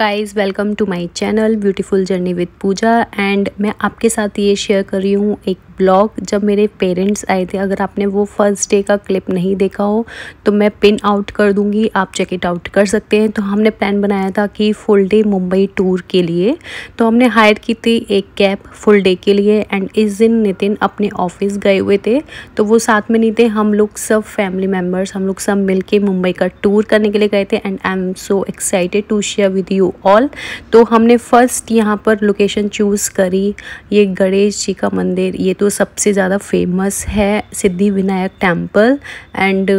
guys welcome to my channel beautiful journey with Pooja and मैं आपके साथ ये शेयर कर रही हूँ एक ब्लॉग जब मेरे पेरेंट्स आए थे अगर आपने वो फर्स्ट डे का क्लिप नहीं देखा हो तो मैं पिन आउट कर दूंगी आप चेक इट आउट कर सकते हैं तो हमने प्लान बनाया था कि फुल डे मुंबई टूर के लिए तो हमने हायर की थी एक कैब फुल डे के लिए एंड इस दिन नितिन अपने ऑफिस गए हुए थे तो वो साथ में नहीं थे हम लोग सब फैमिली मेम्बर्स हम लोग सब मिल के मुंबई का टूर करने के लिए गए थे and I am so excited to share with you all तो हमने फर्स्ट यहाँ पर लोकेशन चूज़ करी ये गणेश जी का मंदिर ये तो सबसे ज़्यादा फेमस है Siddhi Vinayak temple and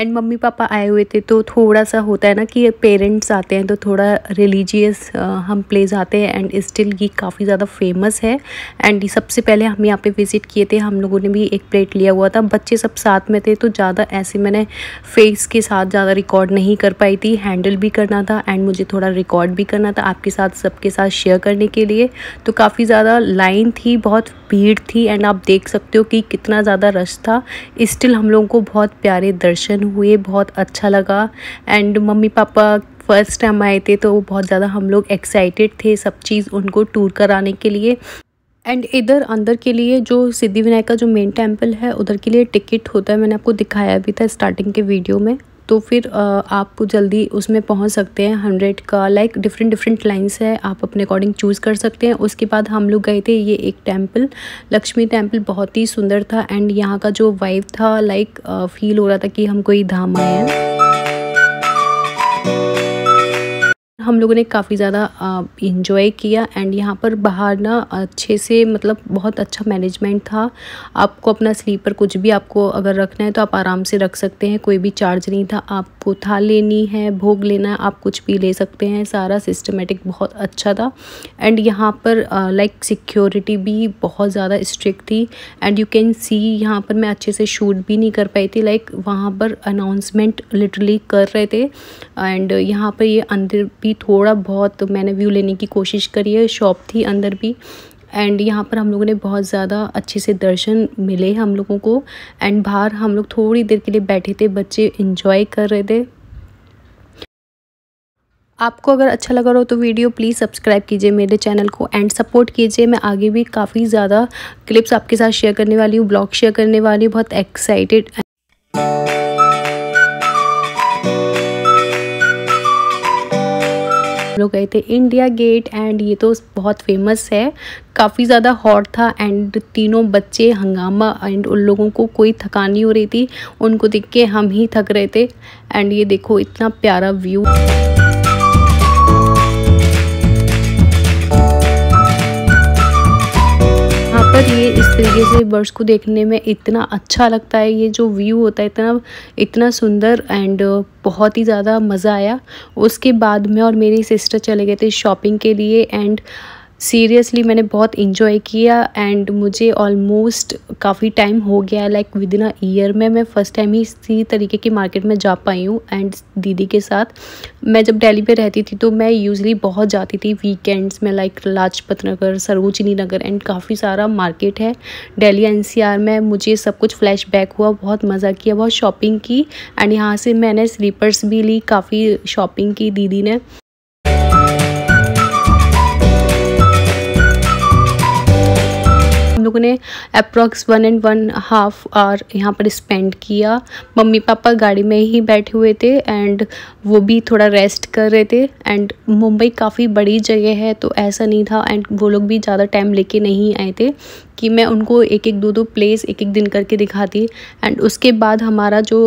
and mummy papa आए हुए थे तो थोड़ा सा होता है ना कि पेरेंट्स आते हैं तो थोड़ा रिलीजियस हम प्लेस आते हैं एंड स्टिल ये काफ़ी ज़्यादा फेमस है एंड सबसे पहले हम यहाँ पे विज़िट किए थे हम लोगों ने भी एक प्लेट लिया हुआ था बच्चे सब साथ में थे तो ज़्यादा ऐसे मैंने फेस के साथ ज़्यादा रिकॉर्ड नहीं कर पाई थी हैंडल भी करना था एंड मुझे थोड़ा रिकॉर्ड भी करना था आपके साथ सबके साथ शेयर करने के लिए तो काफ़ी ज़्यादा लाइन थी बहुत भीड़ थी एंड आप देख सकते हो कि कितना ज़्यादा रश था स्टिल हम लोगों को बहुत प्यारे दर्शन हुए बहुत अच्छा लगा and mummy papa first time आए थे तो बहुत ज़्यादा हम लोग एक्साइटेड थे सब चीज़ उनको टूर कराने के लिए एंड इधर अंदर के लिए जो सिद्धिविनायक का जो मेन टेम्पल है उधर के लिए टिकट होता है मैंने आपको दिखाया भी था स्टार्टिंग के वीडियो में तो फिर आप जल्दी उसमें पहुंच सकते हैं हंड्रेड का लाइक डिफरेंट डिफरेंट लाइंस है आप अपने अकॉर्डिंग चूज़ कर सकते हैं उसके बाद हम लोग गए थे ये एक टेम्पल लक्ष्मी टेम्पल बहुत ही सुंदर था एंड यहाँ का जो वाइब था लाइक फील हो रहा था कि हम कोई धाम आए हैं हम लोगों ने काफ़ी ज़्यादा इंजॉय किया एंड यहाँ पर बाहर ना अच्छे से मतलब बहुत अच्छा मैनेजमेंट था आपको अपना स्लीपर कुछ भी आपको अगर रखना है तो आप आराम से रख सकते हैं कोई भी चार्ज नहीं था आपको था लेनी है भोग लेना है आप कुछ भी ले सकते हैं सारा सिस्टमेटिक बहुत अच्छा था एंड यहाँ पर लाइक सिक्योरिटी भी बहुत ज़्यादा स्ट्रिक्ट थी एंड यू कैन सी यहाँ पर मैं अच्छे से शूट भी नहीं कर पाई थी लाइक like, वहाँ पर अनाउंसमेंट लिटरली कर रहे थे एंड यहाँ पर ये अंदर भी थोड़ा बहुत मैंने व्यू लेने की कोशिश करी है शॉप थी अंदर भी एंड यहाँ पर हम लोगों ने बहुत ज़्यादा अच्छे से दर्शन मिले हम लोगों को एंड बाहर हम लोग थोड़ी देर के लिए बैठे थे बच्चे इंजॉय कर रहे थे आपको अगर अच्छा लगा रहा हो तो वीडियो प्लीज़ सब्सक्राइब कीजिए मेरे चैनल को एंड सपोर्ट कीजिए मैं आगे भी काफ़ी ज़्यादा क्लिप्स आपके साथ शेयर करने वाली हूँ ब्लॉग शेयर करने वाली हूँ बहुत एक्साइटेड लोग गए थे इंडिया गेट एंड ये तो बहुत फेमस है काफ़ी ज़्यादा हॉट था एंड तीनों बच्चे हंगामा एंड उन लोगों को कोई थकान नहीं हो रही थी उनको देख के हम ही थक रहे थे एंड ये देखो इतना प्यारा व्यू पर ये इस तरीके से बर्ड्स को देखने में इतना अच्छा लगता है ये जो व्यू होता है इतना इतना सुंदर एंड uh, बहुत ही ज़्यादा मज़ा आया उसके बाद में और मेरी सिस्टर चले गए थे शॉपिंग के लिए एंड सीरियसली मैंने बहुत इन्जॉय किया एंड मुझे ऑलमोस्ट काफ़ी टाइम हो गया है like within a year में मैं फ़र्स्ट टाइम ही इसी तरीके की मार्केट में जा पाई हूँ एंड दीदी के साथ मैं जब दिल्ली पे रहती थी तो मैं यूजली बहुत जाती थी वीकेंड्स में लाइक लाजपत नगर सरोजनी नगर एंड काफ़ी सारा मार्केट है डेली एन में मुझे सब कुछ फ्लैश हुआ बहुत मज़ा किया बहुत शॉपिंग की एंड यहाँ से मैंने स्लीपर्स भी ली काफ़ी शॉपिंग की दीदी ने लोगों ने approx one and one half hour यहाँ पर स्पेंड किया मम्मी पापा गाड़ी में ही बैठे हुए थे एंड वो भी थोड़ा रेस्ट कर रहे थे एंड मुंबई काफ़ी बड़ी जगह है तो ऐसा नहीं था एंड वो लोग भी ज़्यादा टाइम लेके नहीं आए थे कि मैं उनको एक एक दो दो प्लेस एक एक दिन करके दिखाती एंड उसके बाद हमारा जो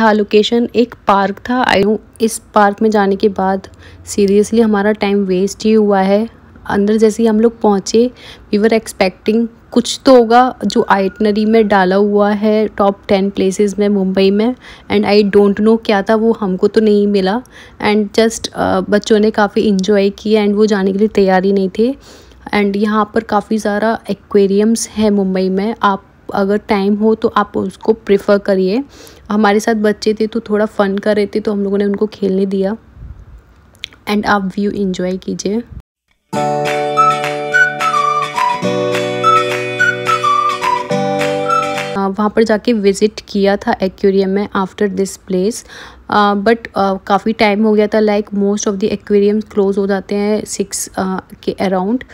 था लोकेशन एक पार्क था आई इस पार्क में जाने के बाद सीरियसली हमारा टाइम वेस्ट ही हुआ है अंदर जैसे ही हम लोग पहुँचे वी वर एक्सपेक्टिंग कुछ तो होगा जो आइटनरी में डाला हुआ है टॉप टेन प्लेसेस में मुंबई में एंड आई डोंट नो क्या था वो हमको तो नहीं मिला एंड जस्ट uh, बच्चों ने काफ़ी इन्जॉय किया एंड वो जाने के लिए तैयार ही नहीं थे एंड यहाँ पर काफ़ी सारा एक्वेरियम्स है मुंबई में आप अगर टाइम हो तो आप उसको प्रेफर करिए हमारे साथ बच्चे थे तो थोड़ा फ़न कर रहे थे तो हम लोगों ने उनको खेलने दिया एंड आप व्यू इन्जॉय कीजिए वहाँ पर जाके विज़िट किया था एक्वेरियम में आफ्टर दिस प्लेस बट काफ़ी टाइम हो गया था like most of the aquarium close हो जाते हैं सिक्स के अराउंड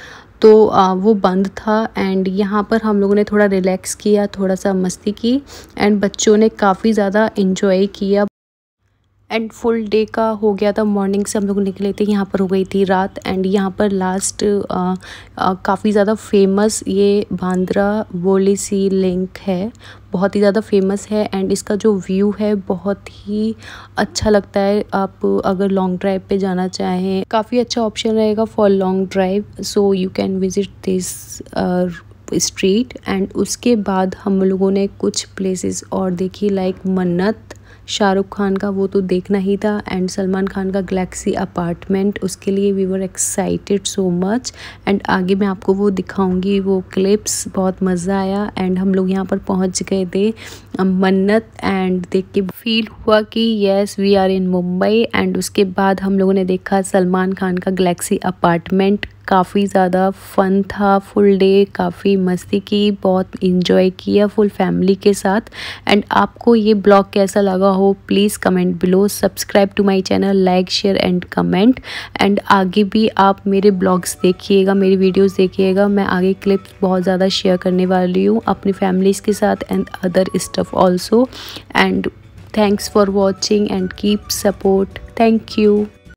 तो uh, वो बंद था एंड यहाँ पर हम लोगों ने थोड़ा रिलैक्स किया थोड़ा सा मस्ती की एंड बच्चों ने काफ़ी ज़्यादा इन्जॉय किया एंड फुल डे का हो गया था मॉर्निंग से हम लोग निकले थे यहाँ पर हो गई थी रात एंड यहाँ पर लास्ट काफ़ी ज़्यादा फेमस ये बांद्रा बोली सी लिंक है बहुत ही ज़्यादा फेमस है एंड इसका जो व्यू है बहुत ही अच्छा लगता है आप अगर लॉन्ग ड्राइव पे जाना चाहें काफ़ी अच्छा ऑप्शन रहेगा for long drive so you can visit this street and उसके बाद हम लोगों ने कुछ प्लेसेस और देखी लाइक मन्नत शाहरुख खान का वो तो देखना ही था एंड सलमान खान का गलेक्सी अपार्टमेंट उसके लिए we were excited so much and आगे मैं आपको वो दिखाऊंगी वो क्लिप्स बहुत मज़ा आया एंड हम लोग यहाँ पर पहुँच गए थे मन्नत एंड देख के फील हुआ कि yes we are in Mumbai and उसके बाद हम लोगों ने देखा सलमान खान का गलेक्सी अपार्टमेंट काफ़ी ज़्यादा फन था फुल डे काफ़ी मस्ती की बहुत इन्जॉय किया फुल फैमिली के साथ एंड आपको ये ब्लॉग कैसा लगा हो please comment below subscribe to my channel like share and comment and आगे भी आप मेरे ब्लॉग्स देखिएगा मेरी वीडियोस देखिएगा मैं आगे क्लिप्स बहुत ज़्यादा शेयर करने वाली हूँ अपनी फैमिलीज़ के साथ and other stuff also and thanks for watching and keep support thank you